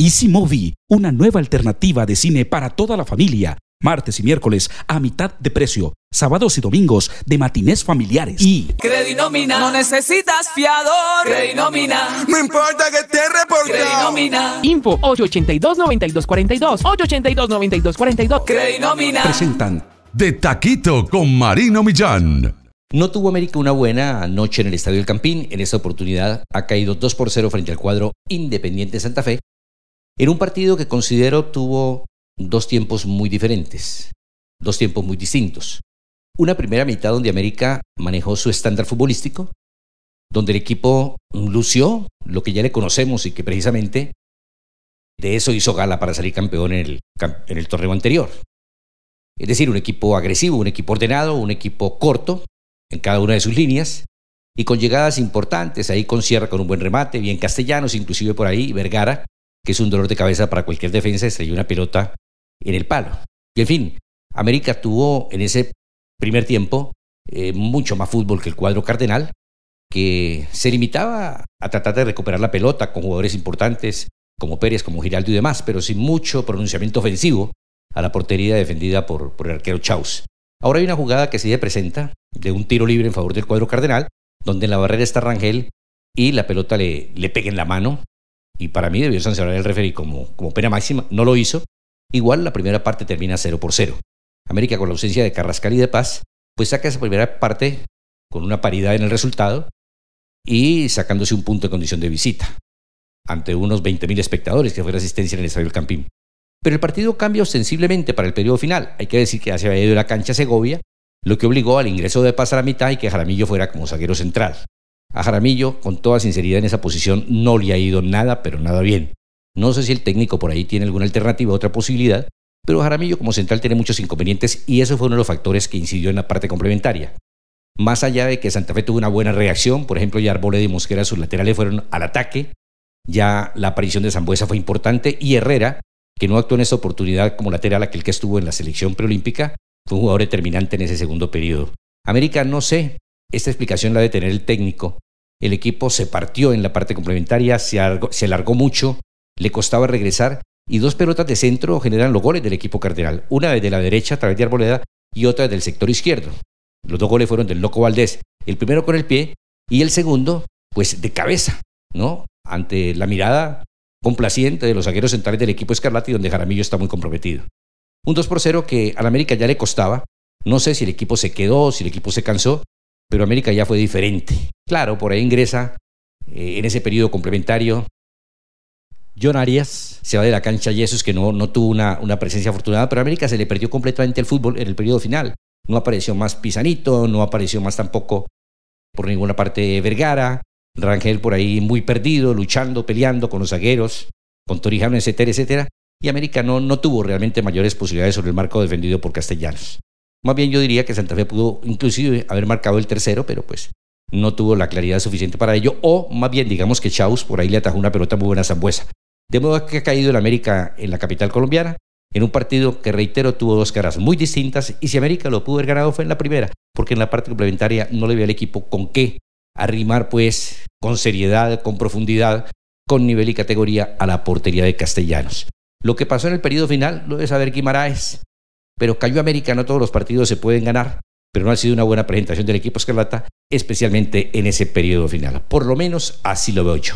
Easy Movie, una nueva alternativa de cine para toda la familia. Martes y miércoles a mitad de precio. Sábados y domingos de matinés familiares. Y No necesitas fiador. No importa que esté reportado. Info 882-9242. 882-9242. Presentan De Taquito con Marino Millán. No tuvo América una buena noche en el Estadio del Campín. En esta oportunidad ha caído 2 por 0 frente al cuadro Independiente Santa Fe en un partido que considero tuvo dos tiempos muy diferentes, dos tiempos muy distintos. Una primera mitad donde América manejó su estándar futbolístico, donde el equipo lució lo que ya le conocemos y que precisamente de eso hizo gala para salir campeón en el, torneo anterior. Es decir, un equipo agresivo, un equipo ordenado, un equipo corto en cada una de sus líneas y con llegadas importantes, ahí con Sierra con un buen remate, bien castellanos, inclusive por ahí Vergara, que es un dolor de cabeza para cualquier defensa, estrelló una pelota en el palo. Y en fin, América tuvo en ese primer tiempo eh, mucho más fútbol que el cuadro cardenal, que se limitaba a tratar de recuperar la pelota con jugadores importantes como Pérez, como Giraldo y demás, pero sin mucho pronunciamiento ofensivo a la portería defendida por, el arquero Chaus. Ahora hay una jugada que se presenta de un tiro libre en favor del cuadro cardenal, donde en la barrera está Rangel y la pelota le, le pega en la mano y para mí debió sancionar el referee como, como pena máxima, no lo hizo. Igual la primera parte termina 0 por 0. América con la ausencia de Carrascal y de Paz, pues saca esa primera parte con una paridad en el resultado y sacándose un punto en condición de visita, ante unos 20.000 espectadores que fue la asistencia en el Estadio del Campín. Pero el partido cambia ostensiblemente para el periodo final. Hay que decir que ya se de la cancha Segovia, lo que obligó al ingreso de Paz a la mitad y que Jaramillo fuera como zaguero central. A Jaramillo, con toda sinceridad en esa posición, no le ha ido nada, pero nada bien. No sé si el técnico por ahí tiene alguna alternativa, otra posibilidad, pero Jaramillo como central tiene muchos inconvenientes y eso fue uno de los factores que incidió en la parte complementaria. Más allá de que Santa Fe tuvo una buena reacción, por ejemplo, ya Arboleda y Mosquera, sus laterales fueron al ataque, ya la aparición de Zambuesa fue importante y Herrera, que no actuó en esa oportunidad como lateral aquel que estuvo en la selección preolímpica, fue un jugador determinante en ese segundo periodo. América, no sé, esta explicación la de tener el técnico. El equipo se partió en la parte complementaria, se alargó, mucho, le costaba regresar y dos pelotas de centro generan los goles del equipo cardenal. Una desde la derecha a través de Arboleda y otra del sector izquierdo. Los dos goles fueron del Loco Valdés, el primero con el pie y el segundo, pues de cabeza, ¿no? Ante la mirada complaciente de los agueros centrales del equipo Escarlati, donde Jaramillo está muy comprometido. Un 2 por 0 que al América ya le costaba. No sé si el equipo se quedó, si el equipo se cansó, pero América ya fue diferente. Claro, por ahí ingresa eh, en ese periodo complementario. John Arias se va de la cancha y eso es que no, tuvo una, presencia afortunada, pero América se le perdió completamente el fútbol en el periodo final. No apareció más Pisanito, no apareció más tampoco por ninguna parte Vergara, Rangel por ahí muy perdido, luchando, peleando con los zagueros, con Torijano, etcétera, etcétera. Y América no tuvo realmente mayores posibilidades sobre el marco defendido por Castellanos. Más bien yo diría que Santa Fe pudo inclusive haber marcado el tercero, pero pues no tuvo la claridad suficiente para ello. O más bien digamos que Chaus por ahí le atajó una pelota muy buena a Zambuesa. De modo que ha caído el América en la capital colombiana, en un partido que reitero tuvo dos caras muy distintas y si América lo pudo haber ganado fue en la primera, porque en la parte complementaria no le vio al equipo con qué arrimar pues con seriedad, con profundidad, con nivel y categoría a la portería de Castellanos. Lo que pasó en el periodo final lo de saber Guimaraes pero cayó América, no todos los partidos se pueden ganar, pero no ha sido una buena presentación del equipo Escarlata, especialmente en ese periodo final. Por lo menos así lo veo yo.